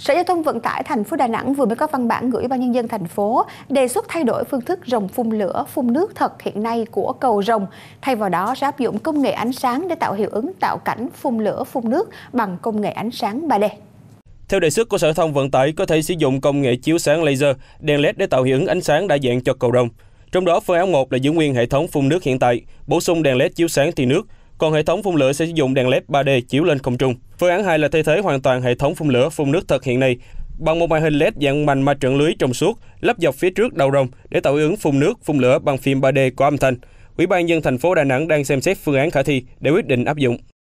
Sở Giao thông Vận tải thành phố Đà Nẵng vừa mới có văn bản gửi ban nhân dân thành phố đề xuất thay đổi phương thức rồng phun lửa, phun nước thật hiện nay của cầu rồng, thay vào đó sẽ áp dụng công nghệ ánh sáng để tạo hiệu ứng tạo cảnh phun lửa, phun nước bằng công nghệ ánh sáng 3D. Theo đề xuất của Sở Giao thông Vận tải có thể sử dụng công nghệ chiếu sáng laser, đèn LED để tạo hiệu ứng ánh sáng đa dạng cho cầu rồng. Trong đó phương án 1 là giữ nguyên hệ thống phun nước hiện tại, bổ sung đèn LED chiếu sáng thì nước, còn hệ thống phun lửa sẽ sử dụng đèn LED 3D chiếu lên không trung. Phương án 2 là thay thế hoàn toàn hệ thống phun lửa phun nước thật hiện nay bằng một màn hình LED dạng mảnh ma trượng lưới trong suốt lắp dọc phía trước đầu rồng để tạo ứng phun nước, phun lửa bằng phim 3D có âm thanh. Ủy ban nhân thành phố Đà Nẵng đang xem xét phương án khả thi để quyết định áp dụng.